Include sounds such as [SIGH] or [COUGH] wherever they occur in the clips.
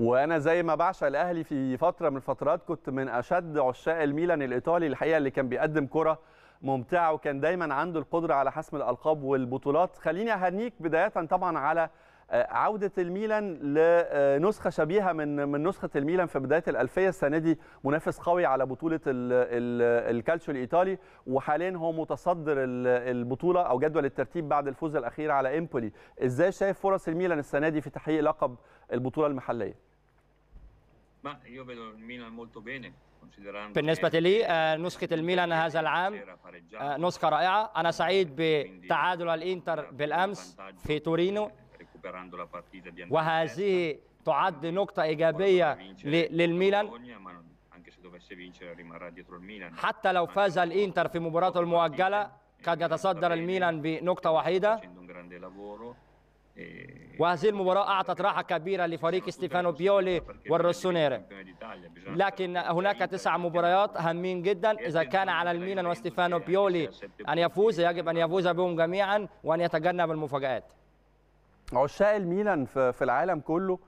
وانا زي ما بعشق الاهلي في فتره من الفترات كنت من اشد عشاق الميلان الايطالي الحقيقه اللي كان بيقدم كره ممتعه وكان دايما عنده القدره على حسم الالقاب والبطولات خليني اهنيك بدايه طبعا على آه، عودة الميلان لنسخة آه، شبيهة من من نسخة الميلان في بداية الألفية السنة دي منافس قوي على بطولة الكالتشو الإيطالي وحاليا هو متصدر البطولة أو جدول الترتيب بعد الفوز الأخير على إمبولي إزاي شايف فرص الميلان السنة دي في تحقيق لقب البطولة المحلية؟ Ma io vedo il Milan molto bene بالنسبة لي نسخة الميلان هذا العام نسخة رائعة أنا سعيد بتعادل الإنتر بالأمس في تورينو وهذه تعد نقطة إيجابية للميلان حتى لو فاز الإنتر في مباراته المؤجلة قد يتصدر الميلان بنقطة وحيدة إيه. وهذه المباراة أعطت راحة كبيرة لفريق ستيفانو بيولي والروسونيري لكن هناك تسع مباريات هامين جدا إذا كان على الميلان وستيفانو بيولي أن يفوز يجب أن يفوز بهم جميعا وأن يتجنب المفاجآت عشاق الميلان في العالم كله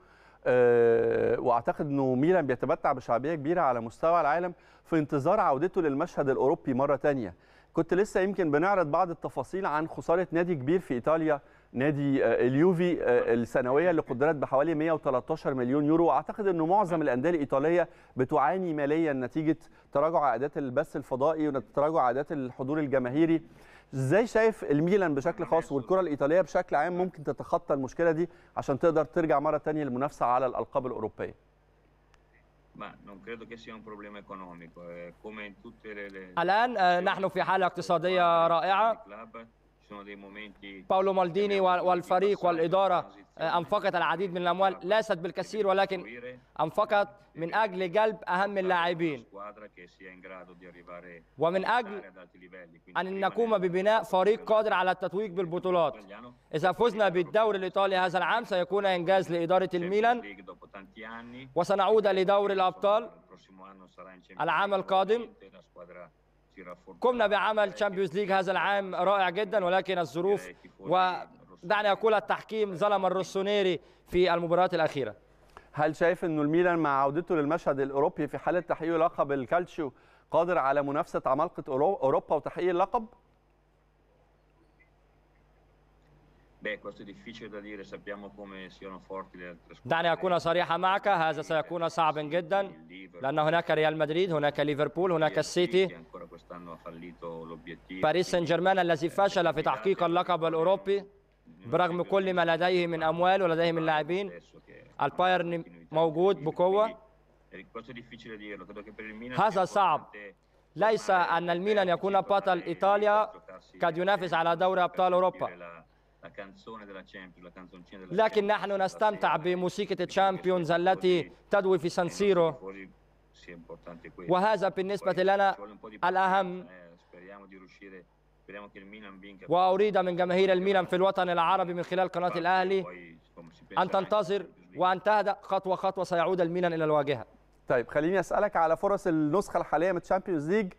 آه، واعتقد انه ميلان بيتمتع بشعبيه كبيره على مستوى العالم في انتظار عودته للمشهد الاوروبي مره ثانيه كنت لسه يمكن بنعرض بعض التفاصيل عن خساره نادي كبير في ايطاليا نادي آه، اليوفي آه، السنويه اللي قدرت بحوالي 113 مليون يورو واعتقد انه معظم نعم. الانديه الايطاليه بتعاني ماليا نتيجه تراجع عادات البث الفضائي وتراجع عادات الحضور الجماهيري ازاي شايف الميلان بشكل خاص نعم. والكره الايطاليه بشكل عام ممكن تتخطى المشكله دي عشان تقدر ترجع مره ثانيه للمنافسه على الالقاب الاوروبيه eh, الان آه، نحن في حاله اقتصاديه رائعه باولو مالديني والفريق والإدارة أنفقت العديد من الأموال ليست بالكثير ولكن أنفقت من أجل جلب أهم اللاعبين ومن أجل أن نقوم ببناء فريق قادر على التتويج بالبطولات إذا فزنا بالدوري الإيطالي هذا العام سيكون إنجاز لإدارة الميلان وسنعود لدوري الأبطال العام القادم قمنا بعمل تشامبيونز ليج هذا العام رائع جدا ولكن الظروف ودعني اقول التحكيم ظلم الروسونيري في المباريات الاخيره هل شايف انه الميلان مع عودته للمشهد الاوروبي في حاله تحقيق لقب الكالتشيو قادر على منافسه عمالقه اوروبا وتحقيق اللقب؟ دعني أكون صريحا معك هذا سيكون صعبا جدا لأن هناك ريال مدريد هناك ليفربول هناك السيتي باريس سان جيرمان الذي فشل في تحقيق اللقب الأوروبي برغم كل ما لديه من أموال ولديه من لاعبين البايرن موجود بقوة هذا صعب ليس أن الميلان يكون بطل إيطاليا قد ينافس على دوري أبطال أوروبا لكن نحن نستمتع بموسيقى التشامبيونز التي تدوي في سانسيرو وهذا بالنسبة لنا الأهم eh, وأريد من eh, جماهير الميلان في الوطن العربي من خلال قناة الأهلي أن تنتظر وأن تهدأ خطوة خطوة سيعود الميلان إلى الواجهة طيب خليني أسألك على فرص النسخة الحالية من تشامبيونز ليج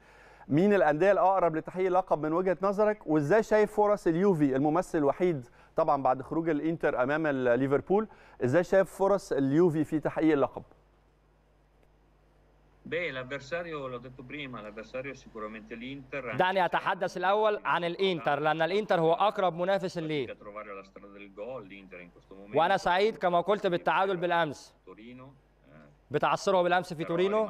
مين الأندية الأقرب لتحقيق لقب من وجهة نظرك وإزاي شايف فرص اليوفي الممثل الوحيد طبعا بعد خروج الإنتر أمام ليفربول إزاي شايف فرص اليوفي في تحقيق اللقب؟ Beh, l'avversario, l'ho detto prima, l'avversario sicuramente l'Inter. دعني أتحدث الأول عن الإنتر لأن الإنتر هو أقرب منافس لي. وأنا سعيد كما قلت بالتعادل بالأمس. بتعصره بالأمس في تورينو.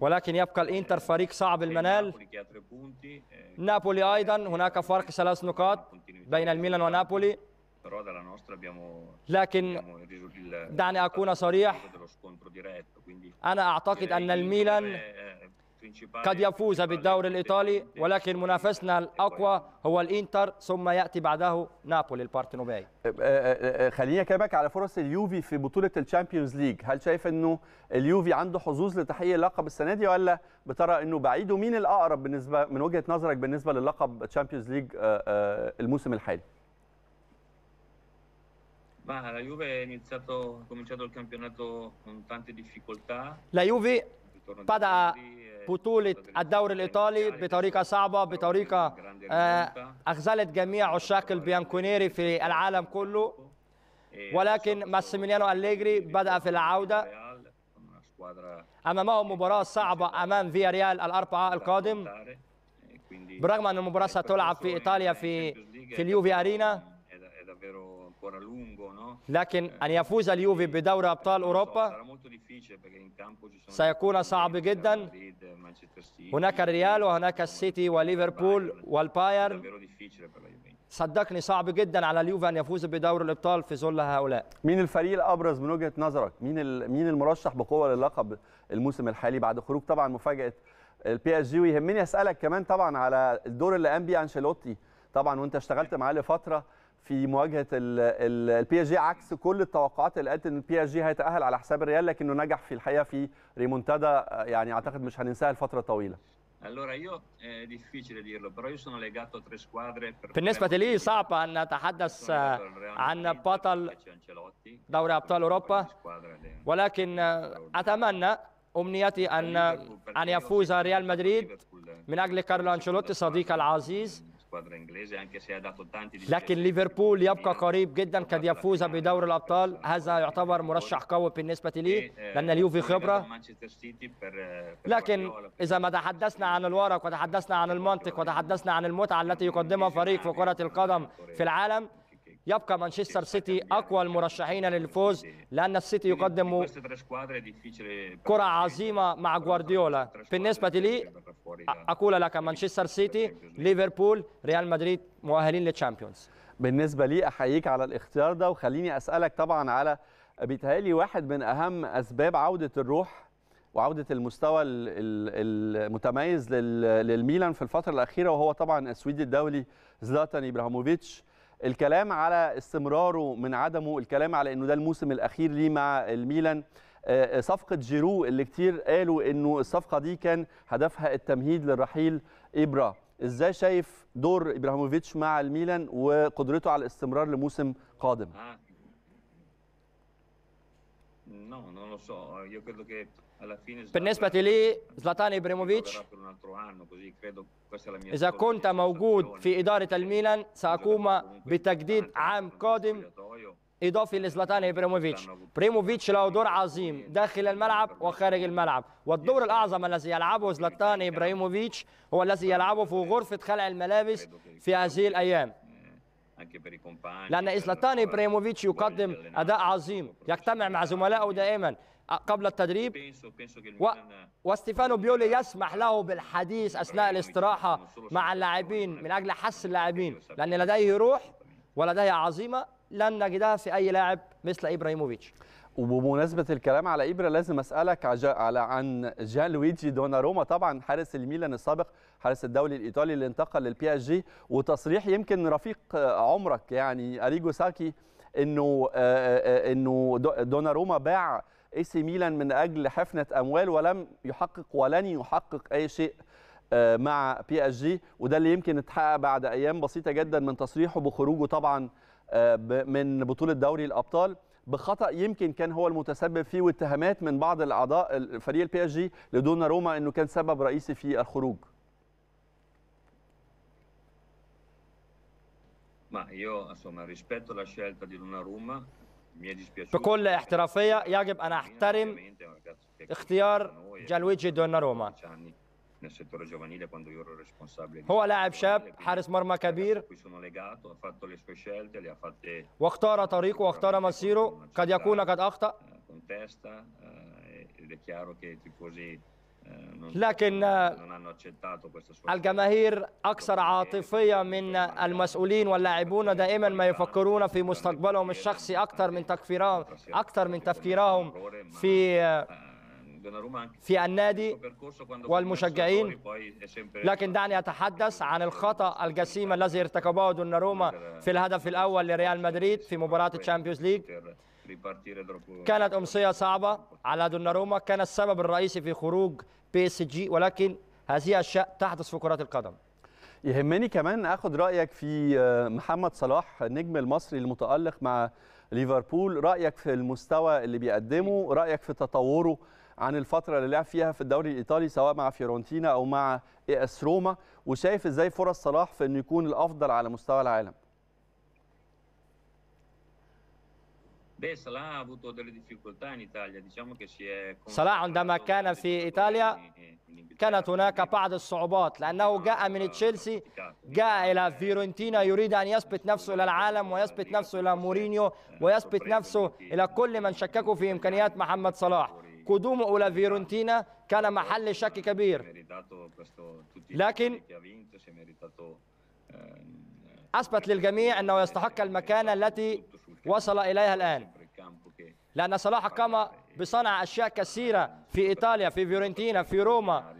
ولكن يبقى الإنتر فريق صعب المنال. نابولي أيضا هناك فرق ثلاث نقاط بين الميلان ونابولي. però dalla nostra abbiamo لكن دعني أكون صريح أنا أعتقد أن الميلان قد يفوز بالدور الإيطالي ولكن منافسنا الأقوى هو الإنتر ثم يأتي بعده نابولي البارتنوباي خليني أكلمك على فرص اليوفي في بطولة الشامبيونز ليج هل شايف أنه اليوفي عنده حظوظ لتحقيق اللقب السنة دي ولا بترى أنه بعيد ومين الأقرب بالنسبة من وجهة نظرك بالنسبة للقب تشامبيونز آه، ليج آه، الموسم الحالي Ma la Juve ha iniziato, cominciato il campionato con tante difficoltà. La Juve بدأ بطولة الدوري الإيطالي بطريقة صعبة بطريقة أخذلت جميع عشاق البيانكونيري في العالم كله ولكن ماسيميليانو أليجري بدأ في العودة أمامه مباراة صعبة أمام فيا ريال الأربعاء القادم برغم أن المباراة ستلعب في إيطاليا في في اليوفي أرينا لكن أن يفوز اليوفي بدوري أبطال أوروبا سيكون صعب جدا هناك الريال وهناك السيتي وليفربول والبايرن صدقني صعب جدا على اليوفي ان يفوز بدوري الابطال في ظل هؤلاء مين الفريق الابرز من وجهه نظرك مين مين المرشح بقوه للقب الموسم الحالي بعد خروج طبعا مفاجاه البي اس جي ويهمني اسالك كمان طبعا على الدور اللي قام بيه انشيلوتي طبعا وانت اشتغلت معاه لفتره في مواجهه البي اس جي عكس كل التوقعات اللي قالت ان البي اس جي هيتاهل على حساب الريال لكنه نجح في الحقيقه في ريمونتادا آه، يعني اعتقد مش هننساها لفتره طويله eh, بالنسبة لي صعب أن أتحدث آه، عن بطل دوري أبطال أوروبا ولكن آه، أتمنى أمنيتي أن أن يفوز ريال مدريد من أجل كارلو أنشيلوتي صديقي العزيز لكن ليفربول يبقى قريب جدا قد يفوز بدور الابطال هذا يعتبر مرشح قوي بالنسبه لي إيه، إيه، لان اليوفي إيه، خبره لكن اذا ما تحدثنا عن الورق وتحدثنا عن المنطق وتحدثنا عن المتعه التي يقدمها فريق في كره القدم في العالم يبقى مانشستر سيتي أقوى المرشحين للفوز لأن السيتي يقدم كرة عظيمة مع جوارديولا بالنسبة لي أقول لك مانشستر سيتي ليفربول ريال مدريد مؤهلين للتشامبيونز بالنسبة لي أحييك على الاختيار ده وخليني أسألك طبعا على بيتهيألي واحد من أهم أسباب عودة الروح وعودة المستوى المتميز للميلان في الفترة الأخيرة وهو طبعا السويدي الدولي زلاتان إبراهيموفيتش الكلام على استمراره من عدمه الكلام على انه ده الموسم الاخير ليه مع الميلان آه، آه، صفقة جيرو اللي كتير قالوا انه الصفقة دي كان هدفها التمهيد للرحيل إبرا ازاي شايف دور ابراهيموفيتش مع الميلان وقدرته على الاستمرار لموسم قادم؟ آه. بالنسبة لي زلاتان ابراهيموفيتش إذا كنت موجود في إدارة الميلان سأقوم بتجديد عام قادم إضافي لزلاتان ابراهيموفيتش بريموفيتش له دور عظيم داخل الملعب وخارج الملعب والدور الأعظم الذي يلعبه زلاتان ابراهيموفيتش هو الذي يلعبه في غرفة خلع الملابس في هذه الأيام لأن إزلاتان إبراهيموفيتش يقدم أداء عظيم يجتمع مع زملائه دائما قبل التدريب و... وستيفانو بيولي يسمح له بالحديث أثناء الاستراحة مع اللاعبين من أجل حس اللاعبين لأن لديه روح ولديه عظيمة لن نجدها في أي لاعب مثل إبراهيموفيتش وبمناسبة الكلام على إبرة لازم أسألك على عن جان لويجي دوناروما طبعا حارس الميلان السابق حارس الدولي الإيطالي اللي انتقل للبي اس جي وتصريح يمكن رفيق عمرك يعني أريجو ساكي إنه إنه دوناروما باع اي سي ميلان من أجل حفنة أموال ولم يحقق ولن يحقق أي شيء مع بي اس جي وده اللي يمكن اتحقق بعد أيام بسيطة جدا من تصريحه بخروجه طبعا من بطولة دوري الأبطال بخطا يمكن كان هو المتسبب فيه واتهامات من بعض الاعضاء فريق البي اس جي لدونا روما انه كان سبب رئيسي في الخروج بكل احترافيه يجب ان احترم اختيار e دونا روما settore giovanile quando io ero responsabile. هو لاعب شاب حارس مرمى كبير. واختار طريقه واختار مسيره قد يكون قد أخطأ. لكن الجماهير أكثر عاطفية من المسؤولين واللاعبون دائما ما يفكرون في مستقبلهم الشخصي أكثر من تكفيرهم أكثر من تفكيرهم في في النادي والمشجعين لكن دعني أتحدث عن الخطأ الجسيم الذي ارتكبه دوناروما في الهدف الأول لريال مدريد في مباراة الشامبيونز ليج كانت أمسية صعبة على دوناروما كان السبب الرئيسي في خروج بي اس جي ولكن هذه أشياء تحدث في كرة القدم يهمني كمان أخذ رايك في آه، محمد صلاح النجم المصري المتالق مع ليفربول رايك في المستوى اللي بيقدمه إيه. رايك في تطوره عن الفتره اللي لعب فيها في الدوري الايطالي سواء مع فيورنتينا او مع اس روما وشايف ازاي فرص صلاح في انه يكون الافضل على مستوى العالم صلاح عندما كان في إيطاليا كانت هناك بعض الصعوبات لأنه جاء من تشيلسي جاء إلى فيورنتينا يريد أن يثبت نفسه إلى العالم ويثبت نفسه إلى مورينيو ويثبت نفسه إلى كل من شككوا في إمكانيات محمد صلاح قدوم أولى فيورنتينا كان محل شك كبير لكن أثبت للجميع أنه يستحق المكانة التي وصل إليها الآن لأن صلاح قام بصنع أشياء كثيرة في إيطاليا في فيورنتينا في روما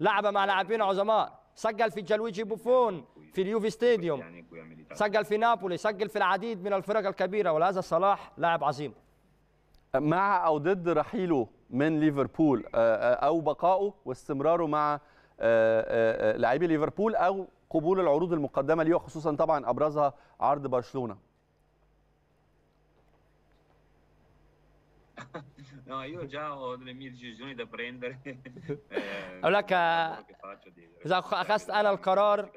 لعب مع لاعبين عظماء سجل في جلويجي بوفون في اليوفي ستاديوم سجل في نابولي سجل في العديد من الفرق الكبيرة ولهذا صلاح لاعب عظيم مع او ضد رحيله من ليفربول آه، آه، او بقائه واستمراره مع آه، لاعبي ليفربول او قبول العروض المقدمه ليه خصوصا طبعا ابرزها عرض برشلونه [LAUGHS] No, io già ho delle mie decisioni da prendere. أقول لك إذا أخذت أنا القرار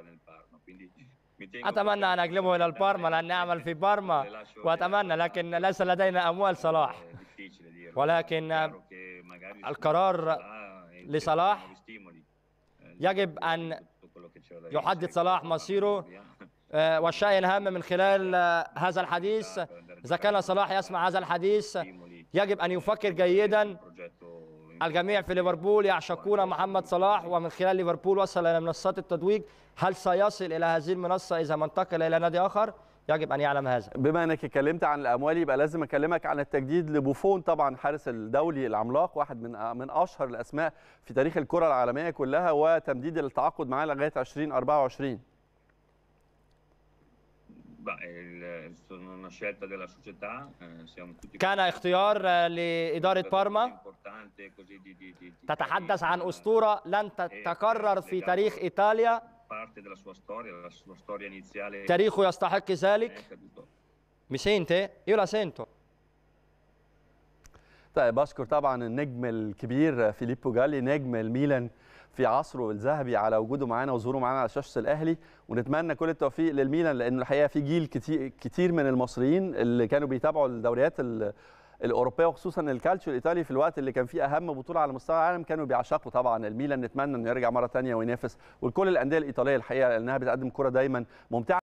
أتمنى أن أقلبه إلى البارما لأني أعمل في بارما وأتمنى لكن ليس لدينا أموال صلاح ولكن القرار لصلاح eh, يجب أن يحدد صلاح مصيره [LAUGHS] آه، والشيء الهام من خلال هذا الحديث إذا كان صلاح يسمع هذا الحديث يجب أن eh, يفكر جيدا الجميع في ليفربول يعشقون محمد صلاح ومن خلال ليفربول وصل إلى منصات التتويج هل سيصل إلى هذه المنصة إذا ما انتقل إلى نادي آخر؟ يجب ان يعلم هذا بما انك اتكلمت عن الاموال يبقى لازم اكلمك عن التجديد لبوفون طبعا حارس الدولي العملاق واحد من من اشهر الاسماء في تاريخ الكره العالميه كلها وتمديد التعاقد معاه لغايه 2024 آه، كان اختيار آه، لإدارة بارما تتحدث عن أسطورة لن eh, تتكرر في تاريخ إيطاليا تاريخه يستحق ذلك. Mi sente? Io طيب اشكر طبعا النجم الكبير فيليبو جالي نجم الميلان في عصره الذهبي على وجوده معانا وظهوره معانا على شاشه الاهلي ونتمنى كل التوفيق للميلان لانه الحقيقه في جيل كتير, كتير من المصريين اللي كانوا بيتابعوا الدوريات الاوروبيه وخصوصا الكالتشيو الايطالي في الوقت اللي كان فيه اهم بطوله على مستوى العالم كانوا بيعشقوا طبعا الميلان نتمنى انه يرجع مره ثانيه وينافس والكل الانديه الايطاليه الحقيقه لانها بتقدم كره دايما ممتعه